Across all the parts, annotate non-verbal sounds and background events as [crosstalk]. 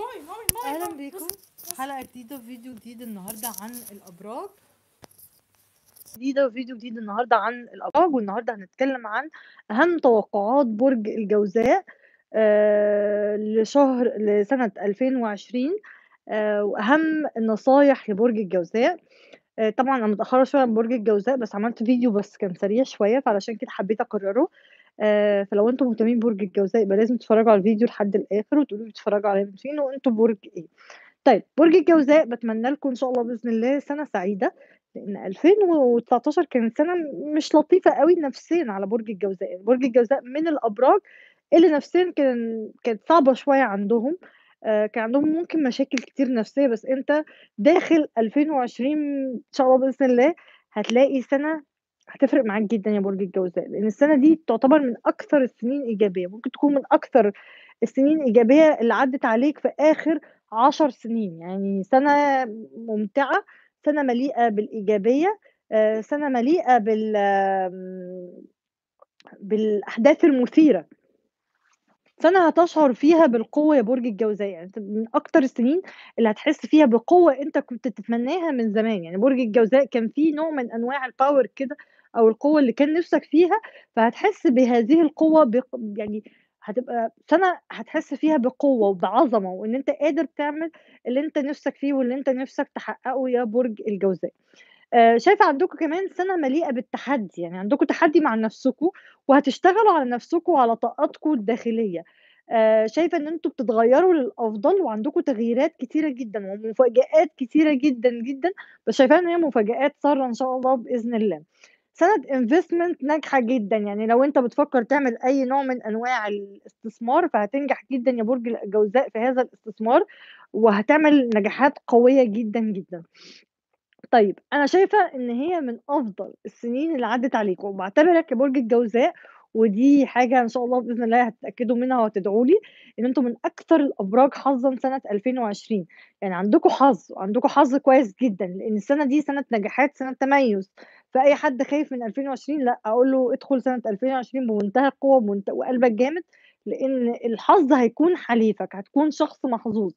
مامي مامي مامي اهلا بيكم حلقه جديده وفيديو جديد النهارده عن الابراج جديده وفيديو جديد النهارده عن الابراج والنهارده هنتكلم عن اهم توقعات برج الجوزاء آه لشهر لسنه 2020 آه واهم النصايح لبرج الجوزاء آه، طبعا انا متاخره شويه عن برج الجوزاء بس عملت فيديو بس كان سريع شويه فعلشان كده حبيت اكرره آه، فلو أنتم مهتمين ببرج الجوزاء يبقى لازم تتفرّجوا على الفيديو لحد الآخر وتقولوا لي اتفرجوا على فين وأنتم برج إيه. طيب برج الجوزاء بتمنى لكم إن شاء الله بإذن الله سَنة سعيدة، لإن 2019 كانت سَنة مش لطيفة قوي نفسيًا على برج الجوزاء، يعني برج الجوزاء من الأبراج اللي نفسيًا كان كانت صعبة شوية عندهم، آه، كان عندهم ممكن مشاكل كتير نفسية، بس أنت داخل 2020 إن شاء الله بإذن الله هتلاقي سَنة هتفرق معاك جدا يا برج الجوزاء لان السنه دي تعتبر من اكثر السنين ايجابيه ممكن تكون من اكثر السنين ايجابيه اللي عدت عليك في اخر عشر سنين يعني سنه ممتعه سنه مليئه بالايجابيه آه، سنه مليئه بال بالاحداث المثيره سنه هتشعر فيها بالقوه يا برج الجوزاء يعني من اكتر السنين اللي هتحس فيها بقوه انت كنت تتمناها من زمان يعني برج الجوزاء كان فيه نوع من انواع الباور كده أو القوة اللي كان نِفْسك فيها، فهتحس بهذه القوة بق يعني هتبقى سَنة هتحس فيها بقوة وبعظمة وإن أنت قادر تعمل اللي أنت نِفْسك فيه واللي أنت نِفْسك تحقّقه يا برج الجوزاء. آه، شايفة عندكم كمان سَنة مليئة بالتحدّي، يعني عندكم تحدّي مع نَفْسكم وهتشتغلوا على نَفْسكم وعلى طاقتكم الداخلية. آه، شايفة إن أنتم بتتغيّروا للأفضل وعندكم تغييرات كتيرة جدًا ومفاجآت كتيرة جدًا، جدًا، بس شايفاها إن هي مفاجآت سارة إن شاء الله بإذن الله. سند investment ناجحة جدًا، يعني لو أنت بتفكّر تعمل أي نوع من أنواع الاستثمار، فهتنجح جدًا يا برج الجوزاء في هذا الاستثمار، وهتعمل نجاحات قوية جدًا، جدًا. طيب أنا شايفة إن هي من أفضل السنين اللي عدّت عليكم، وبعتبرك يا برج الجوزاء ودي حاجة إن شاء الله بإذن الله هتتأكدوا منها وهتدعوا لي، إن أنتم من اكثر الأبراج حظًا سنة 2020 يعني عندكم حظ، وعندكم حظ كويس جدًا، لإن السنة دي سنة نجاحات، سنة تميُّز. فاي حد خايف من 2020 لا اقول له ادخل سنه 2020 بمنتهى القوه وقلبك جامد لان الحظ هيكون حليفك هتكون شخص محظوظ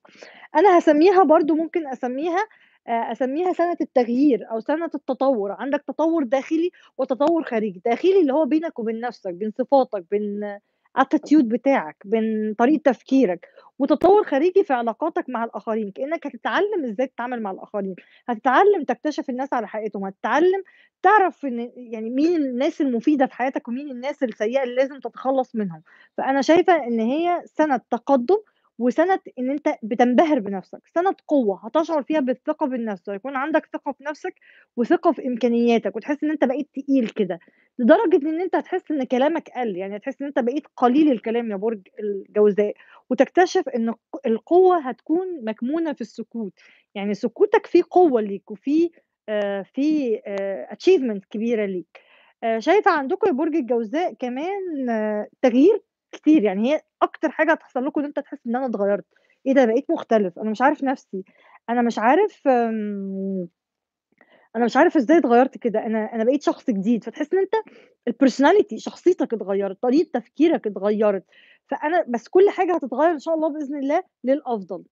انا هسميها برضو ممكن اسميها آه، اسميها سنه التغيير او سنه التطور عندك تطور داخلي وتطور خارجي داخلي اللي هو بينك وبين نفسك بين صفاتك بين الاتيتيود بتاعك بين طريقه تفكيرك وتطور خارجي في علاقاتك مع الاخرين كانك هتتعلم ازاي تتعامل مع الاخرين هتتعلم تكتشف الناس على حقيقتهم هتتعلم تعرف ان يعني مين الناس المفيده في حياتك ومين الناس السيئه اللي لازم تتخلص منهم فانا شايفه ان هي سنه تقدم وسنة إن أنت بتنبهر بنفسك، سنة قوة هتشعر فيها بالثقة بالنفس، هيكون عندك ثقة في نفسك وثقة في إمكانياتك وتحس إن أنت بقيت تقيل كده، لدرجة إن أنت هتحس إن كلامك قل، يعني هتحس إن أنت بقيت قليل الكلام يا برج الجوزاء، وتكتشف إن القوة هتكون مكمونة في السكوت، يعني سكوتك فيه قوة ليك وفيه آه في آه achievement كبيرة ليك. آه، شايفة عندكم يا برج الجوزاء كمان آه، تغيير كتير يعني هي أكتر حاجة هتحصل لكم إن أنت تحس إن أنا اتغيّرت، إيه ده بقيت مختلف، أنا مش عارف نَفْسي، أنا مش عارف آمم، أنا مش عارف إزاي اتغيّرت كده، أنا أنا بقيت شخص جديد، فتحس إن أنت البرسوناليتي شخصيتك اتغيّرت، طريقة تفكيرك اتغيّرت، فأنا بس كل حاجة هتتغيّر إن شاء الله بإذن الله للأفضل.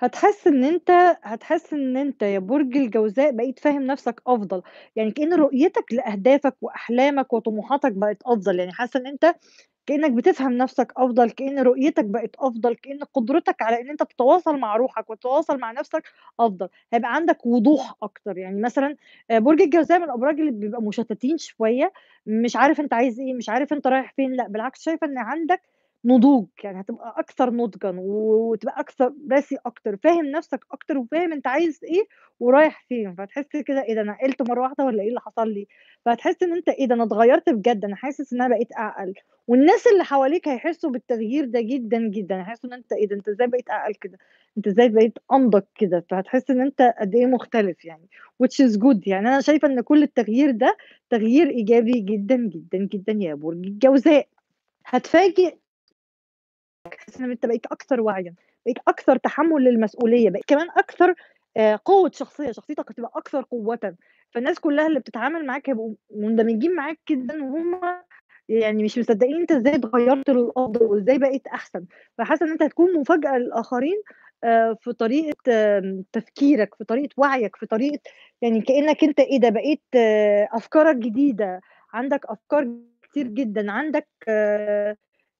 هتحس إن أنت هتحس إن أنت يا برج الجوزاء بقيت فاهم نفسك أفضل، يعني كإن رؤيتك لأهدافك وأحلامك وطموحاتك بقت أفضل، يعني حاسة إن أنت كإنك بتفهم نفسك أفضل، كإن رؤيتك بقت أفضل، كإن قدرتك على إن أنت تتواصل مع روحك وتتواصل مع نفسك أفضل، هيبقى عندك وضوح أكتر، يعني مثلًا آه، برج الجوزاء من الأبراج اللي بيبقى مشتتين شوية، مش عارف أنت عايز إيه، مش عارف أنت رايح فين، لأ بالعكس شايفة إن عندك نضوج يعني هتبقى اكثر نضجا وتبقى اكثر راسي اكتر فاهم نفسك اكتر وفاهم انت عايز ايه ورايح فين فتحس كده ايه ده انا قلت مره واحده ولا ايه اللي حصل لي فهتحس ان انت ايه ده انا اتغيرت بجد انا حاسس ان انا بقيت اعقل والناس اللي حواليك هيحسوا بالتغيير ده جدا جدا هيحسوا ان انت ايه ده انت ازاي بقيت اعقل كده انت ازاي بقيت انضج كده فهتحس ان انت قد ايه مختلف يعني which is good يعني انا شايفه ان كل التغيير ده تغيير ايجابي جدا جدا جدا يا برج الجوزاء هتفاجئ حسيت ان انت بقيت اكثر وعيا بقيت اكثر تحمل للمسؤوليه بقيت كمان اكثر آه، قوه شخصيه شخصيتك هتبقى اكثر قوه فالناس كلها اللي بتتعامل معاك هيبقوا مندمجين معاك جدا وهم يعني مش مصدقين انت ازاي اتغيرت للافضل وازاي بقيت احسن فحاسه ان انت هتكون مفاجاه للاخرين آه، في طريقه آه، تفكيرك في طريقه وعيك في طريقه يعني كانك انت ايه ده بقيت افكارك جديده عندك افكار كتير جدا عندك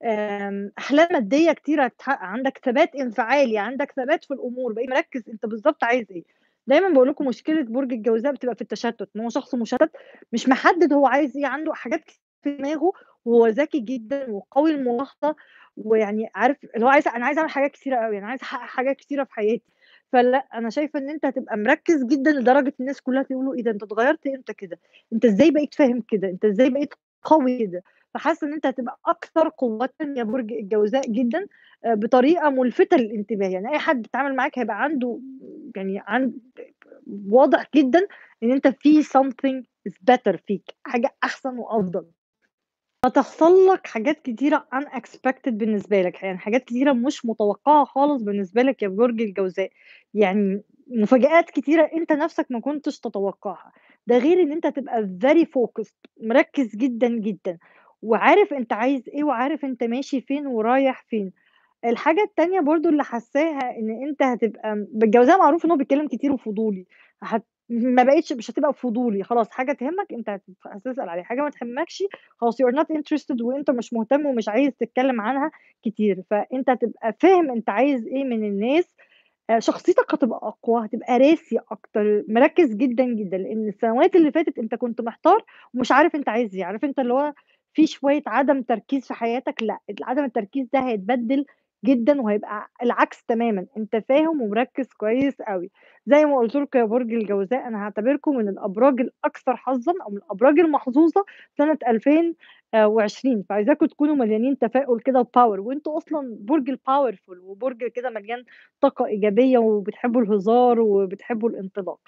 آمم، احلام ماديه كتيره هتتحقق عندك ثبات انفعالي عندك ثبات في الامور بقيت مركز انت بالظبط عايز ايه دايما بقول لكم مشكله برج الجوزاء بتبقى في التشتت ان هو شخص مشتت مش محدد هو عايز ايه عنده حاجات كتير في دماغه وهو ذكي جدا وقوي الملاحظه ويعني عارف اللي هو عايز انا عايز اعمل حاجات كتيره قوي انا عايز احقق حاجات كتيره في حياتي فلا انا شايفه ان انت هتبقى مركز جدا لدرجه الناس كلها تقولوا ايه ده انت اتغيرت امتى كده انت ازاي بقيت فاهم كده انت ازاي بقيت قوي كده فحاسه ان انت هتبقى اكثر قوه يا برج الجوزاء جدا آه، بطريقه ملفته للانتباه يعني اي حد بيتعامل معاك هيبقى عنده يعني عند واضح جدا ان انت في something is better فيك حاجه احسن وافضل فتحصل لك حاجات كتيرة unexpected بالنسبة لك يعني حاجات كتيرة مش متوقعة خالص بالنسبة لك يا برج الجوزاء يعني مفاجآت كتيرة انت نفسك ما كنتش تتوقعها ده غير ان انت تبقى very focused مركز جدا جدا وعارف أنت عايز إيه، وعارف أنت ماشي فين ورايح فين. الحاجة التانية برضو اللي حساها إن أنت هتبقى بالجوزاء معروف إن هو بيتكلم كتير وفضولي، هت ما بقيتش مش هتبقى فضولي خلاص، حاجة تهمك أنت هتسأل عليها، حاجة ما تهمكش خلاص you're not interested وأنت مش مهتم ومش عايز تتكلم عنها كتير، فأنت هتبقى فاهم أنت عايز إيه من الناس، آه، شخصيتك هتبقى أقوى، هتبقى راسي أكتر، مركّز جدًا، جدًا، لإن السنوات اللي فاتت أنت كنت محتار ومش عارف أنت عايز إيه، عارف أنت اللي هو في شوية عدم تركيز في حياتك، لأ، عدم التركيز ده هيتبدِّل جدًا وهيبقى العكس تمامًا، أنت فاهم ومركِّز كويس قوي زي ما قُلت لكم يا برج الجوزاء أنا هعتبركم من الأبراج الأكثر حظًا أو من الأبراج المحظوظة سنة 2020، فعايزاكم تكونوا مليانين تفاؤل كده وباور وأنتم أصلًا برج الباورفول وبرج كده مليان طاقة إيجابية وبتحبوا الهزار وبتحبوا الانطلاق.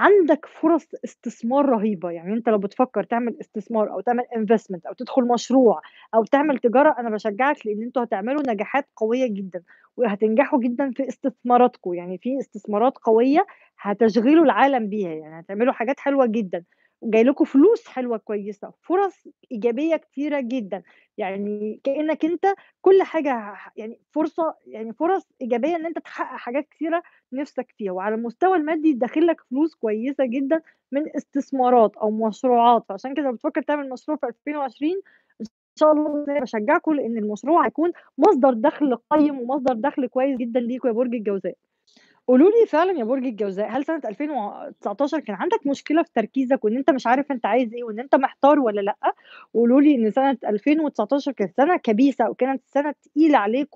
عندك فرص استثمار رهيبة يعني أنت لو بتفكر تعمل استثمار أو تعمل investment أو تدخل مشروع أو تعمل تجارة أنا بشجعك لأن أنتوا هتعملوا نجاحات قوية جدا وهتنجحوا جدا في استثماراتكم يعني في استثمارات قوية هتشغلوا العالم بيها يعني هتعملوا حاجات حلوة جدا جاي لكم فلوس حلوه كويسه فرص ايجابيه كتيره جدا يعني كانك انت كل حاجه يعني فرصه يعني فرص ايجابيه ان انت تحقق حاجات كتيره نفسك فيها وعلى المستوى المادي داخل لك فلوس كويسه جدا من استثمارات او مشروعات فعشان كده لو بتفكر تعمل مشروع في 2020 إن شاء الله بشجعكم لان المشروع هيكون مصدر دخل قيم ومصدر دخل كويس جدا ليكم يا برج الجوزاء قولوا لي فعلًا يا برج الجوزاء، هل سنة 2019 كان عندك مشكلة في تركيزك وإن أنت مش عارف أنت عايز إيه وإن أنت محتار ولا لأ؟ وقولوا لي إن سنة 2019 كانت سنة كبيسة وكانت سنة تقيلة عليك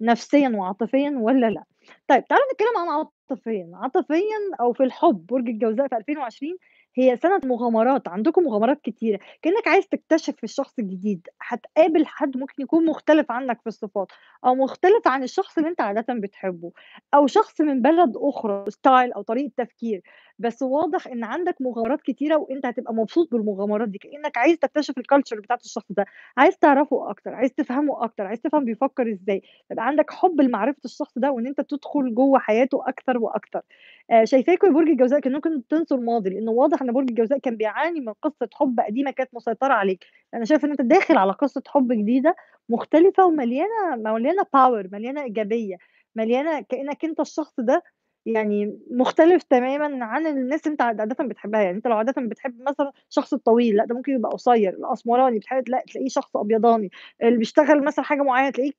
نفسيًا وعاطفيًا ولا لأ؟ طيب تعالوا نتكلم عن عاطفيًا، عاطفيًا أو في الحب برج الجوزاء في 2020 هي سنة مغامرات عندكم مغامرات كتيرة كأنك عايز تكتشف الشخص الجديد هتقابل حد ممكن يكون مختلف عنك في الصفات أو مختلف عن الشخص اللي أنت عادة بتحبه أو شخص من بلد أخرى ستايل أو طريقة تفكير بس واضح إن عندك مغامرات كتيرة وأنت هتبقى مبسوط بالمغامرات دي كأنك عايز تكتشف الكالتشر بتاعت الشخص ده عايز تعرفه أكتر عايز تفهمه أكتر عايز تفهم بيفكر إزاي يبقى عندك حب لمعرفة الشخص ده وإن أنت تدخل جوه حياته أكتر وأكتر آه، شايفاكم برج الجوزاء كانكم تنسوا الماضي لانه واضح ان برج الجوزاء كان بيعاني من قصه حب قديمه كانت مسيطره عليك انا شايف ان انت داخل على قصه حب جديده مختلفه ومليانه مليانه باور مليانه ايجابيه مليانه كانك انت الشخص ده يعني مختلف تماما عن الناس انت عاده بتحبها يعني انت لو عاده بتحب مثلا شخص الطويل لا ده ممكن يبقى قصير الاسمراني بتحب لا تلاقيه شخص ابيضاني اللي بيشتغل مثلا حاجه معينه تلاقيه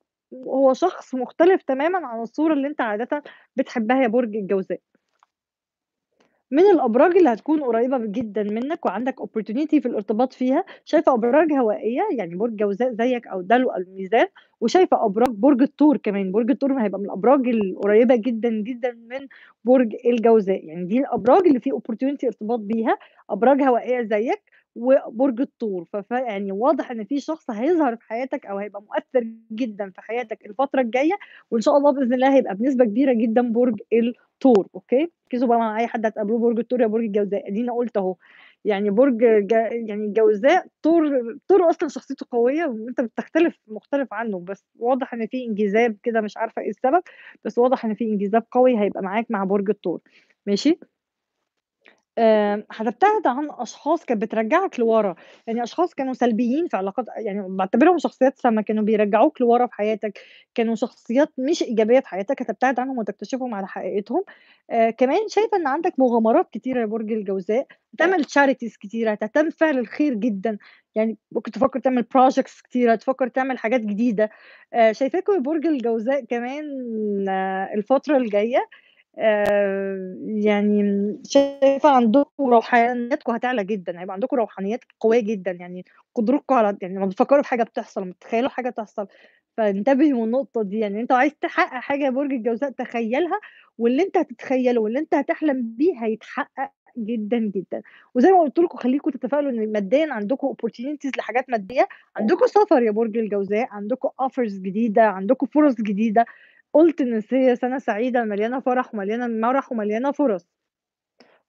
هو شخص مختلف تماما عن الصوره اللي انت عاده بتحبها يا برج الجوزاء من الأبراج اللي هتكون قريبة جدًا منّك وعندك اوبورتونيتي في الارتباط فيها، شايفة أبراج هوائية يعني برج جوزاء زيّك أو دلو أو الميزان، وشايفة أبراج برج الثور كمان، برج الثور هيبقى من الأبراج القريبة جدًا، جدًا من برج الجوزاء، يعني دي الأبراج اللي في اوبورتونيتي ارتباط بيها، أبراج هوائية زيّك. وبرج الطور فف يعني واضح ان في شخص هيظهر في حياتك او هيبقى مؤثر جدا في حياتك الفتره الجايه وان شاء الله باذن الله هيبقى بنسبه كبيره جدا برج الطور اوكي ركزوا بقى مع اي حد هتقابلوه برج الطور يا برج الجوزاء ادينا قلت اهو يعني برج جا يعني الجوزاء طور طور اصلا شخصيته قويه وانت بتختلف مختلف عنه بس واضح ان في انجذاب كده مش عارفه ايه السبب بس واضح ان في انجذاب قوي هيبقى معاك مع برج الطور ماشي هتبتعد آمم، عن أشخاص كانت بترجّعك لورا، يعني أشخاص كانوا سلبيين في علاقات يعني بعتبرهم شخصيات سامة، كانوا بيرجّعوك لورا في حياتك، كانوا شخصيات مش إيجابية في حياتك، هتبتعد عنهم وتكتشفهم على حقيقتهم، آه كمان شايفة إن عندك مغامرات كتيرة يا برج الجوزاء، هتعمل تشاريتيز كتيرة، هتهتم فعل الخير جدًا، يعني ممكن تفكّر تعمل بروجكتس كتيرة، تفكّر تعمل حاجات جديدة، آه شايفاكم يا برج الجوزاء كمان آه، الفترة الجاية آه، يعني شايفه عندكم روحانياتكم هتعلى جدا هيبقى عندكم روحانيات قويه جدا يعني قدرتكم على يعني لما بتفكروا في حاجه بتحصل لما بتتخيلوا حاجه تحصل فانتبهوا من النقطه دي يعني انت عايز تحقق حاجه برج الجوزاء تخيلها واللي انت هتتخيله واللي انت هتحلم بيه هيتحقق جدا جدا وزي ما قلت لكم خليكم تتفائلوا ان ماديا عندكم اوبورتيونيتيز لحاجات ماديه عندكم سفر يا برج الجوزاء عندكم اوفرز جديده عندكم فرص جديده قلت إن هي سنة سعيدة مليانة فرح ومليانة مرح ومليانة فرص.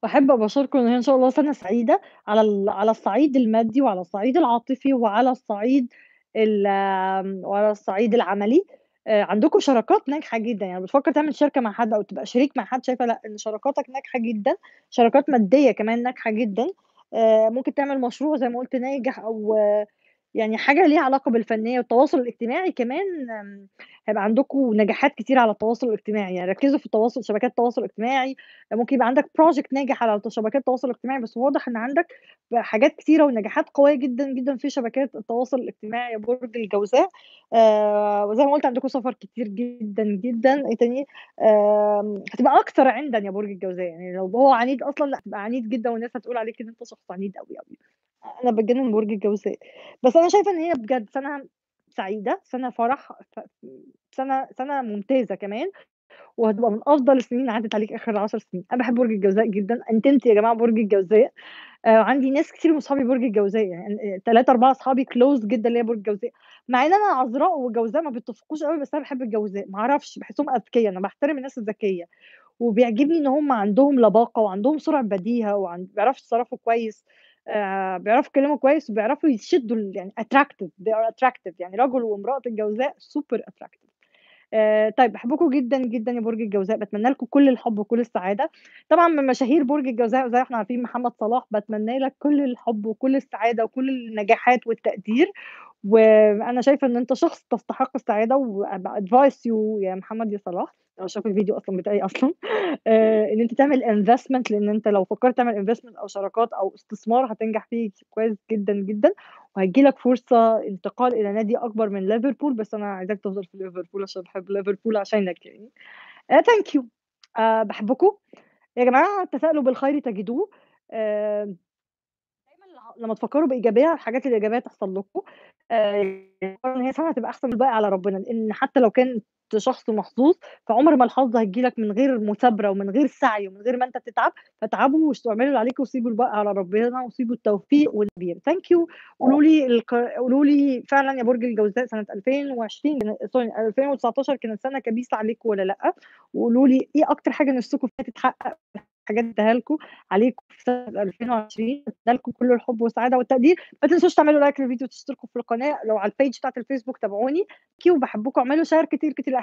وأحب ابشركم إن هي إن شاء الله سنة سعيدة على على الصعيد المادي وعلى الصعيد العاطفي وعلى الصعيد وعلى الصعيد العملي. آه، عندكم شراكات ناجحة جدًا، يعني بتفكّر تعمل شركة مع حد أو تبقى شريك مع حد شايفة لأ، إن شراكاتك ناجحة جدًا، شراكات مادية كمان ناجحة جدًا، آه، ممكن تعمل مشروع زي ما قُلت ناجح أو آه، يعني حاجه ليها علاقه بالفنيه والتواصل الاجتماعي كمان هيبقى عندكم نجاحات كتير على التواصل الاجتماعي يعني ركزوا في التواصل شبكات التواصل الاجتماعي ممكن يبقى عندك بروجكت ناجح على شبكات التواصل الاجتماعي بس واضح ان عندك حاجات كتيره ونجاحات قويه جدا جدا في شبكات التواصل الاجتماعي برج الجوزاء آه وزي ما قلت عندكم سفر كتير جدا جدا ايه تاني آه هتبقى اكثر عندا يا برج الجوزاء يعني لو هو عنيد اصلا لا هتبقى عنيد جدا والناس هتقول عليك ان انت شخص عنيد قوي قوي انا بتجنن برج الجوزاء بس انا شايفه ان هي بجد سنه سعيده سنه فرح سنه سنه ممتازه كمان وهتبقى من افضل السنين عدت عليك اخر 10 سنين انا بحب برج الجوزاء جدا انتمت يا جماعه برج الجوزاء آه عندي ناس كتير من اصحابي برج الجوزاء يعني ثلاثه اربعه اصحابي كلوز جدا ليا برج الجوزاء مع ان انا عذراء وجوزاء ما بيتفقوش قوي بس انا بحب الجوزاء ما اعرفش بحسهم اذكياء انا بحترم الناس الذكيه وبيعجبني ان هم عندهم لباقه وعندهم سرعه بديهه وعند بيعرفوا يتصرفوا كويس آه، بيعرفوا يتكلموا كويس وبيعرفوا يشدوا يعني اتراكتيف they are attractive يعني رجل وامراه الجوزاء سوبر اتراكتيف آه طيب بحبكم جدا جدا يا برج الجوزاء بتمنى لكم كل الحب وكل السعاده طبعا من مشاهير برج الجوزاء زي احنا عارفين محمد صلاح بتمنى لك كل الحب وكل السعاده وكل النجاحات والتقدير وانا شايفه ان انت شخص تستحق السعاده وادفايس يو يا محمد يا صلاح او شاف الفيديو اصلا بتاعي اصلا [laughs] آه، ان انت تعمل انفستمنت لان انت لو فكرت تعمل انفستمنت او شراكات او استثمار هتنجح فيه كويس جدا جدا وهيجي لك فرصه انتقال الى نادي اكبر من ليفربول بس انا عايزاك تفضل في ليفربول عشان بحب ليفربول عشانك يعني ثانك آه، يو آه، بحبكم يا جماعه تفائلوا بالخير تجدوه آه لما تفكروا بايجابيه الحاجات الايجابيه تحصل لكم آه هي سنه هتبقى احسن الباقي على ربنا لان حتى لو كان شخص محظوظ فعمر ما الحظ هيجي لك من غير مثابره ومن غير سعي ومن غير ما انت تتعب فتعبوا واستعملوا اللي عليكم وسيبوا الباقي على ربنا وسيبوا التوفيق والبير ثانك يو قولوا لي قولوا لي فعلا يا برج الجوزاء سنه 2020 سوري 2019 كانت سنه كبيسه عليكم ولا لا وقولوا لي ايه اكتر حاجه نفسكم فيها تتحقق حاجات اديها لكم عليكم في سنه 2020 اتمنى لكم كل الحب والسعاده والتقدير ما تنسوش تعملوا لايك للفيديو وتشتركوا في القناه لو على البيج بتاعت الفيسبوك تابعوني كيو بحبكم اعملوا شير كتير كتير